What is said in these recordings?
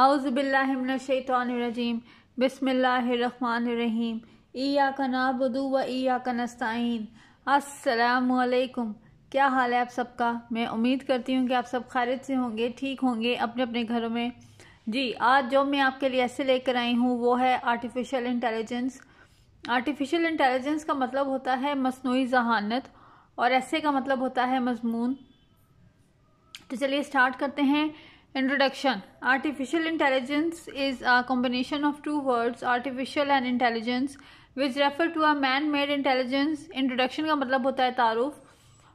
आउज़बिल्लिमिनशैतरजीम बसमीम ईया का नाबदू व ईया का नस्ताइन असलकुम क्या हाल है आप सबका मैं उम्मीद करती हूँ कि आप सब खारिज से होंगे ठीक होंगे अपने अपने घरों में जी आज जो मैं आपके लिए ऐसे लेकर आई हूँ वो है आर्टिफिशियल इंटेलिजेंस आर्टिफिशियल इंटेलिजेंस का मतलब होता है मसनू जहानत और ऐसे का मतलब होता है मजमून तो चलिए स्टार्ट करते हैं introduction artificial intelligence is a combination of two words artificial and intelligence which refer to a man made intelligence introduction का मतलब होता है तारुफ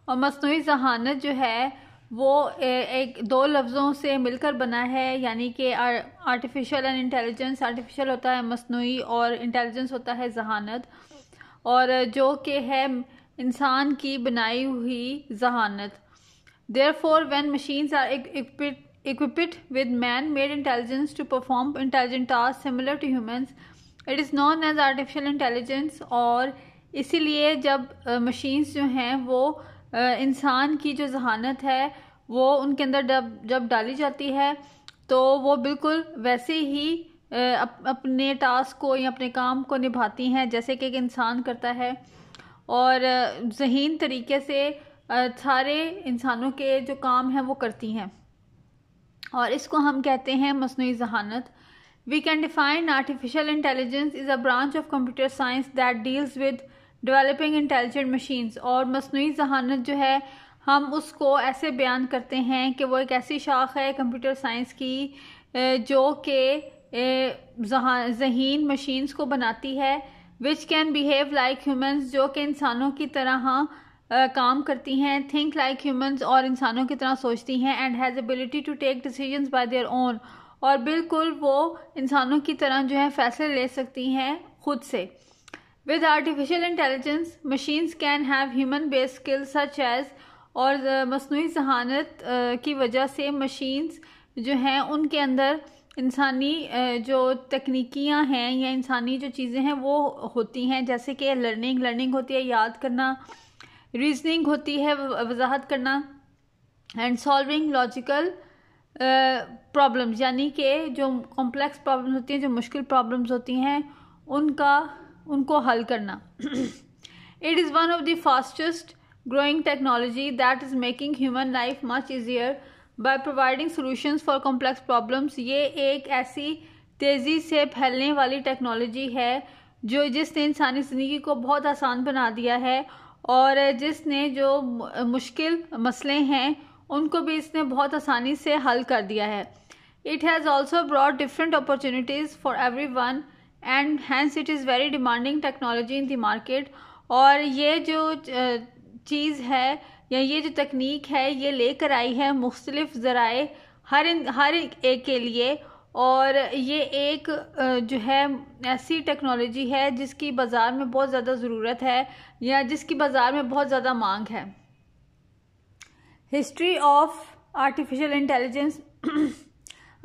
और मसनू जहानत जो है वो एक दो लफ्ज़ों से मिलकर बना है यानी कि आर्टिफिशियल एंड इंटेलिजेंस आर्टिफिशियल होता है मसनू और इंटेलिजेंस होता है जहानत और जो कि है इंसान की बनाई हुई जहानत therefore when machines are equipped equipped with man-made intelligence to perform intelligent tasks similar to humans it is known as artificial intelligence और इसीलिए जब मशीन्स जो हैं वो इंसान की जो जहानत है वो उनके अंदर जब जब डाली जाती है तो वो बिल्कुल वैसे ही अप, अपने टास्क को या अपने काम को निभाती हैं जैसे कि एक इंसान करता है और जहीन तरीके से सारे इंसानों के जो काम हैं वो करती हैं और इसको हम कहते हैं मसनू जहानत we can define artificial intelligence is a branch of computer science that deals with developing intelligent machines और मसनू जहानत जो है हम उसको ऐसे बयान करते हैं कि वो एक ऐसी शाख है कंप्यूटर साइंस की जो कि जहीन मशीन्स को बनाती है which can behave like humans जो कि इंसानों की तरह काम करती हैं थिंक लाइक ह्यूमंस और इंसानों की तरह सोचती हैं and has ability to take decision by their own और बिल्कुल वो इंसानों की तरह जो है फैसले ले सकती हैं खुद से with artificial intelligence machines can have human based skills such as और मसनू जहानत की वजह से मशीन्स जो हैं उनके अंदर इंसानी जो तकनीकियाँ हैं या इंसानी जो चीज़ें हैं वो होती हैं जैसे कि लर्निंग लर्निंग होती है याद करना रीजनिंग होती है वजाहत करना एंड सॉल्विंग लॉजिकल प्रॉब्लम्स यानी कि जो कॉम्प्लेक्स प्रॉब्लम्स होती हैं जो मुश्किल प्रॉब्लम्स होती हैं उनका उनको हल करना it is one of the fastest growing technology that is making human life much easier by providing solutions for complex problems ये एक ऐसी तेज़ी से फैलने वाली टेक्नोलॉजी है जो जिसने इंसानी ज़िंदगी को बहुत आसान बना दिया है और जिसने जो मुश्किल मसले हैं उनको भी इसने बहुत आसानी से हल कर दिया है it has also broad different opportunities for everyone and hence it is very demanding technology in the market और ये जो चीज़ है या ये जो तकनीक है ये लेकर आई है मुख्तलिफ़ ज़राए हर इन हर एक के लिए और ये एक जो है ऐसी टेक्नोलॉजी है जिसकी बाज़ार में बहुत ज़्यादा ज़रूरत है या जिसकी बाज़ार में बहुत ज़्यादा मांग है history of artificial intelligence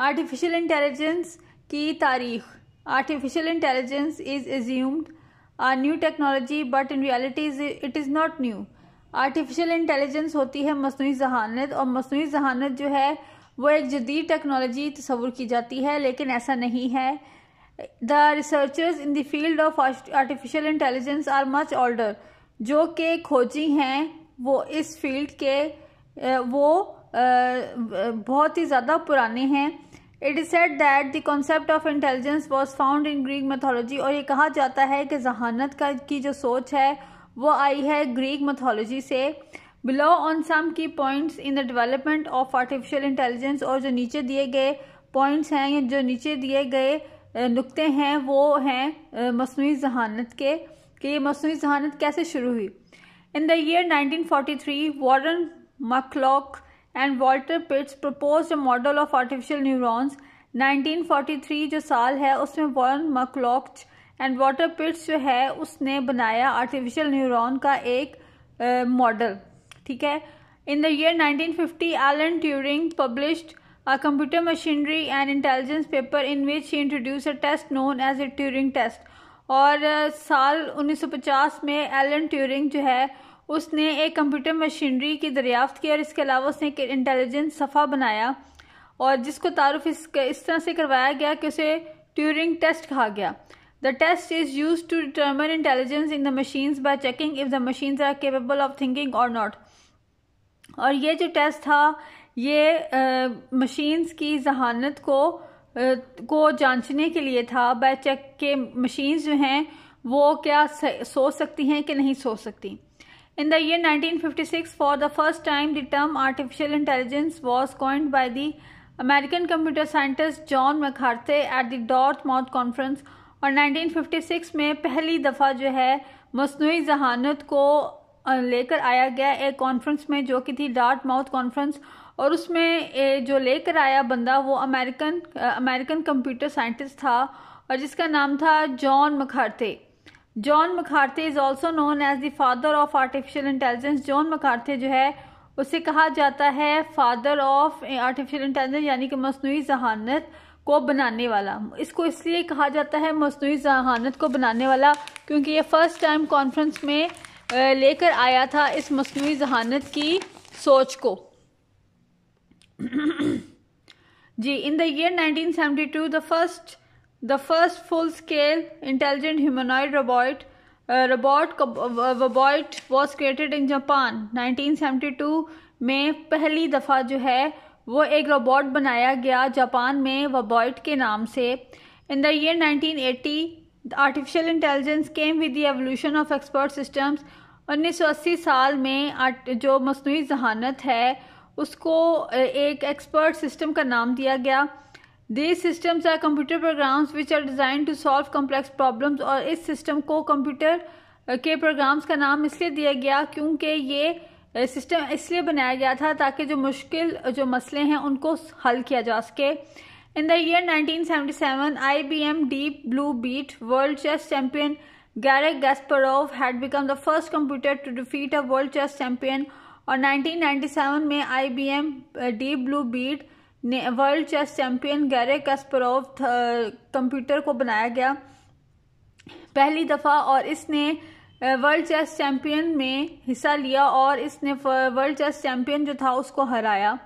artificial intelligence की तारीख artificial intelligence is assumed a new technology but in reality it is not new artificial intelligence होती है मसनू जहानत और मसनू जहानत जो है वो एक जदीद टेक्नोलॉजी तस्वूर की जाती है लेकिन ऐसा नहीं है the researchers in the field of artificial intelligence are much older जो कि खोजी हैं वो इस फील्ड के वो बहुत ही ज़्यादा पुराने हैं it is said that the concept of intelligence was found in Greek mythology और ये कहा जाता है कि जहानत का की जो सोच है वो आई है ग्रीक मैथोलॉजी से below are some key points in the development of artificial intelligence और जो नीचे दिए गए पॉइंट्स हैं या जो नीचे दिए गए नुक्ते हैं वो हैं मसनू जहानत के कि ये मसनू जहानत कैसे शुरू हुई in the year 1943 Warren McCulloch and Walter Pitts propose a model of artificial neurons 1943 जो साल है उसमें वारन मकलॉक एंड वाटर पिट्स जो है उसने बनाया आर्टिफिशियल न्यूरॉन का एक मॉडल uh, ठीक है in the year 1950 Alan Turing published a computer machinery and intelligence paper in which he introduce a test known as a Turing test और uh, साल 1950 में एलन ट्यूरिंग जो है उसने एक कंप्यूटर मशीनरी की दरियाफ्त की और इसके अलावा उसने एक इंटेलिजेंस सफ़ा बनाया और जिसको तारुफ इस इस तरह से करवाया गया कि उसे ट्यूरिंग टेस्ट कहा गया the test is use to determine intelligence in the machines by checking if the machines are capable of thinking और नॉट और ये जो टेस्ट था ये मशीन्स की जहानत को आ, को जांचने के लिए था बाय चेक के मशीन्स जो हैं वो क्या सो सकती हैं कि नहीं सो सकती in the year 1956 for the first time the term artificial intelligence was coined by the American computer scientist John McCarthy at the Dartmouth माउथ कॉन्फ्रेंस और 1956 में पहली दफ़ा जो है मसनू जहानत को लेकर आया गया एक कॉन्फ्रेंस में जो कि थी डार्ट माउथ कॉन्फ्रेंस और उसमें जो लेकर आया बंदा वो अमेरिकन अमेरिकन कंप्यूटर साइंटिस्ट था और जिसका नाम था John McCarthy John McCarthy is also known as the father of artificial intelligence John McCarthy जो है उसे कहा जाता है फादर ऑफ आर्टिफिशियल इंटेलिजेंस यानी कि मसनू जहानत को बनाने वाला इसको इसलिए कहा जाता है मसनू जहानत को बनाने वाला क्योंकि ये फ़र्स्ट टाइम कॉन्फ्रेंस में लेकर आया था इस मसनू जहानत की सोच को जी in the year 1972 the first the first full scale intelligent humanoid robot robot robot was created in Japan 1972 में पहली दफ़ा जो है वो एक रोबोट बनाया गया जापान में वबॉइट के नाम से in the year 1980 AT artificial intelligence came with the evolution of expert 1980 साल में जो मसनू जहानत है उसको एक एक्सपर्ट सिस्टम का नाम दिया गया this systems are computer programs which are design to solve complex problems और इस सिस्टम को कंप्यूटर के प्रोग्राम्स का नाम इसलिए दिया गया क्योंकि ये सिस्टम इसलिए बनाया गया था ताकि जो मुश्किल जो मसले हैं उनको हल किया जा सके in the year 1977 IBM Deep Blue beat world chess champion Garek Gasparov had become the first computer to defeat a world chess champion और 1997 में I B M D Blue beat ने world chess champion Garry Kasparov computer को बनाया गया पहली दफ़ा और इसने वर्ल्ड चेस चैम्पियन में हिस्सा लिया और इसने वर्ल्ड चेस चैम्पियन जो था उसको हराया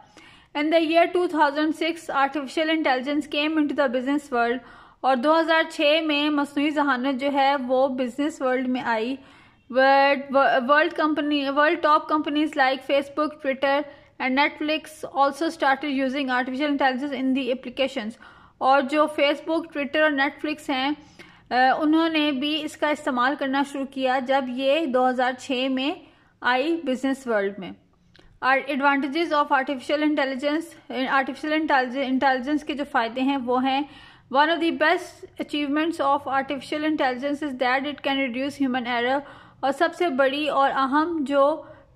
in the year 2006 artificial intelligence came into the business world और 2006 में मसनू जहानत जो है वो बिज़नेस वर्ल्ड में आई world company world top companies like Facebook Twitter and Netflix also started using artificial intelligence in the applications और जो फेसबुक ट्विटर और नेटफ्लिक्स हैं उन्होंने भी इसका इस्तेमाल करना शुरू किया जब ये 2006 में आई बिजनेस वर्ल्ड में advantages of artificial intelligence artificial intelligence के जो फ़ायदे हैं वो हैं one of the best achievements of artificial intelligence is that it can reduce human error और सबसे बड़ी और अहम जो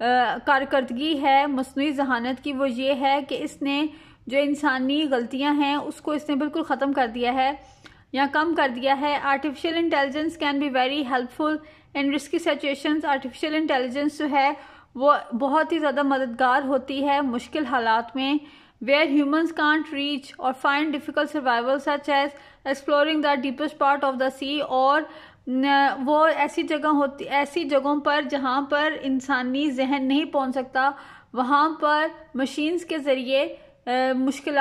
कारकर्दगी है मसनू जहानत की वो ये है कि इसने जो इंसानी गलतियां हैं उसको इसने बिल्कुल ख़त्म कर दिया है या कम कर दिया है artificial intelligence can be very helpful in risky situations artificial intelligence जो है वो बहुत ही ज़्यादा मददगार होती है मुश्किल हालात में वेयर ह्यूमन्स कांट रीच और find difficult survival such as exploring the deepest part of the sea और वो ऐसी जगह होती ऐसी जगहों पर जहाँ पर इंसानी जहन नहीं पहुँच सकता वहाँ पर मशीन्स के ज़रिए मुश्किल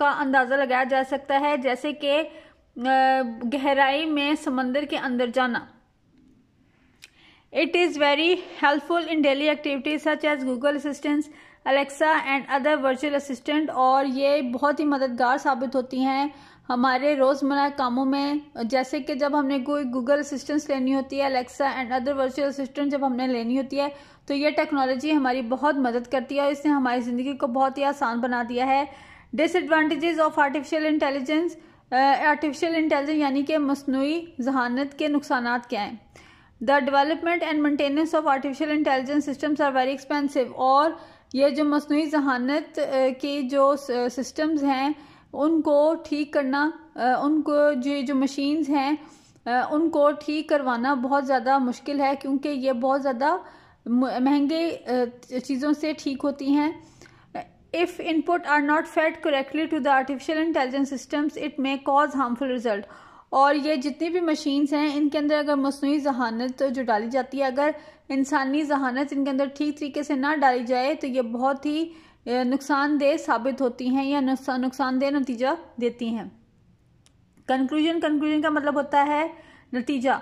का अंदाज़ा लगाया जा सकता है जैसे कि गहराई में समंदर के अंदर जाना It is very helpful in daily activities such as Google assistant Alexa and other virtual assistant और ये बहुत ही मददगार साबित होती हैं हमारे रोज़मर्रा कामों में जैसे कि जब हमने कोई गूगल असिस्टेंस लेनी होती है Alexa and other virtual assistant जब हमने लेनी होती है तो ये टेक्नोलॉजी हमारी बहुत मदद करती है और इसने हमारी ज़िंदगी को बहुत ही आसान बना दिया है disadvantages of artificial intelligence artificial intelligence यानी कि मसनू जहानत के नुकसान क्या हैं the development and maintenance of artificial intelligence systems are very expensive और ये जो मसनू जहानत के जो सिस्टम्स हैं उनको ठीक करना उनको जो जो मशीन्स हैं उनको ठीक करवाना बहुत ज़्यादा मुश्किल है क्योंकि ये बहुत ज़्यादा महंगे चीज़ों से ठीक होती हैं if input are not fed correctly to the artificial intelligence systems it may cause harmful result और ये जितनी भी मशीन्स हैं इनके अंदर अगर मसनू जहानत जो डाली जाती है अगर इंसानी जहानत इनके अंदर ठीक तरीके से ना डाली जाए तो ये बहुत ही नुकसानदेह साबित होती हैं या नुकसानदेह नतीजा देती हैं कंक्लूजन कंक्लूजन का मतलब होता है नतीजा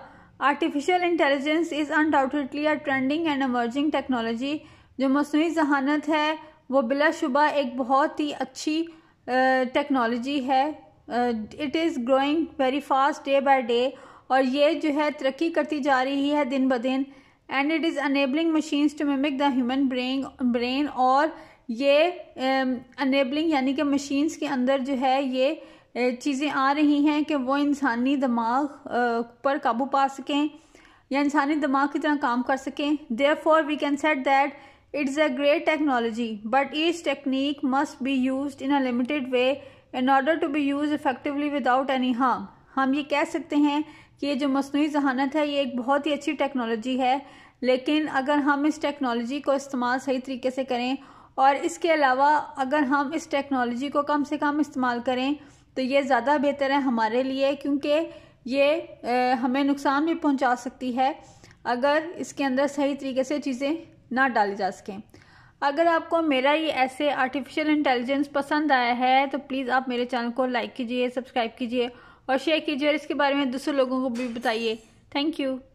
artificial intelligence is undoubtedly a trending and emerging technology जो मसनू जहानत है वो बिलाशुबा एक बहुत ही अच्छी टेक्नोलॉजी है it is growing very fast day by day और ये जो है तरक्की करती जा रही है दिन ब दिन and it is enabling machines to mimic the human brain brain और ये अनेबलिंग यानी कि मशीन्स के अंदर जो है ये चीज़ें आ रही हैं कि वो इंसानी दिमाग पर काबू पा सकें या इंसानी दिमाग की तरह काम कर सकें therefore we can say that it's a great technology but each technique must be use in a limited way in order to be use effectively without any harm हम ये कह सकते हैं कि ये जो मसनू जहानत है ये एक बहुत ही अच्छी टेक्नोलॉजी है लेकिन अगर हम इस टेक्नोलॉजी को इस्तेमाल सही तरीके से करें और इसके अलावा अगर हम इस टेक्नोलॉजी को कम से कम इस्तेमाल करें तो ये ज़्यादा बेहतर है हमारे लिए क्योंकि ये हमें नुकसान भी पहुंचा सकती है अगर इसके अंदर सही तरीके से चीज़ें ना डाली जा सकें अगर आपको मेरा ये ऐसे आर्टिफिशियल इंटेलिजेंस पसंद आया है तो प्लीज़ आप मेरे चैनल को लाइक कीजिए सब्सक्राइब कीजिए और शेयर कीजिए और इसके बारे में दूसरे लोगों को भी बताइए थैंक यू